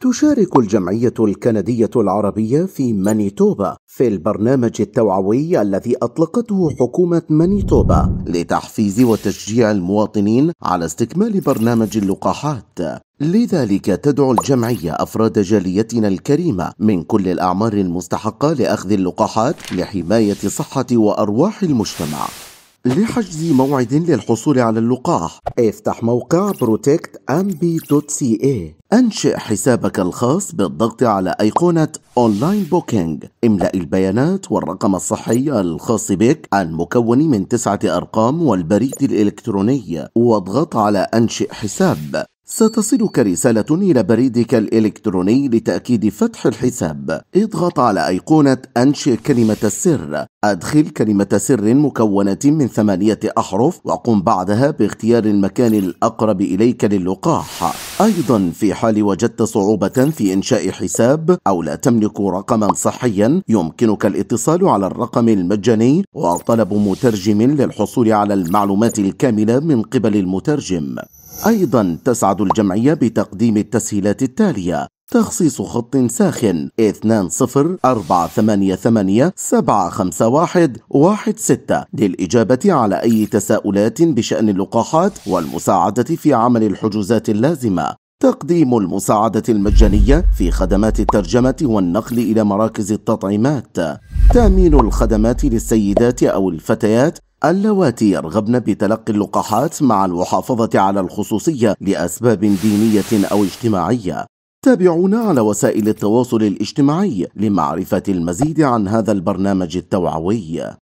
تشارك الجمعية الكندية العربية في مانيتوبا في البرنامج التوعوي الذي أطلقته حكومة مانيتوبا لتحفيز وتشجيع المواطنين على استكمال برنامج اللقاحات لذلك تدعو الجمعية أفراد جاليتنا الكريمة من كل الأعمار المستحقة لأخذ اللقاحات لحماية صحة وأرواح المجتمع لحجز موعد للحصول على اللقاح افتح موقع protectambi.ca أنشئ حسابك الخاص بالضغط على أيقونة أونلاين بوكينج املأ البيانات والرقم الصحي الخاص بك المكون من تسعة أرقام والبريد الإلكتروني واضغط على أنشئ حساب ستصلك رسالة إلى بريدك الإلكتروني لتأكيد فتح الحساب. اضغط على أيقونة أنشئ كلمة السر. أدخل كلمة سر مكونة من ثمانية أحرف وقم بعدها باختيار المكان الأقرب إليك للقاح. أيضا في حال وجدت صعوبة في إنشاء حساب أو لا تملك رقما صحيا يمكنك الاتصال على الرقم المجاني وطلب مترجم للحصول على المعلومات الكاملة من قبل المترجم. أيضا تسعد الجمعية بتقديم التسهيلات التالية تخصيص خط ساخن 2048875116 للإجابة على أي تساؤلات بشأن اللقاحات والمساعدة في عمل الحجوزات اللازمة تقديم المساعدة المجانية في خدمات الترجمة والنقل إلى مراكز التطعيمات تأمين الخدمات للسيدات أو الفتيات اللواتي يرغبن بتلقي اللقاحات مع المحافظة على الخصوصية لأسباب دينية أو اجتماعية تابعونا على وسائل التواصل الاجتماعي لمعرفة المزيد عن هذا البرنامج التوعوي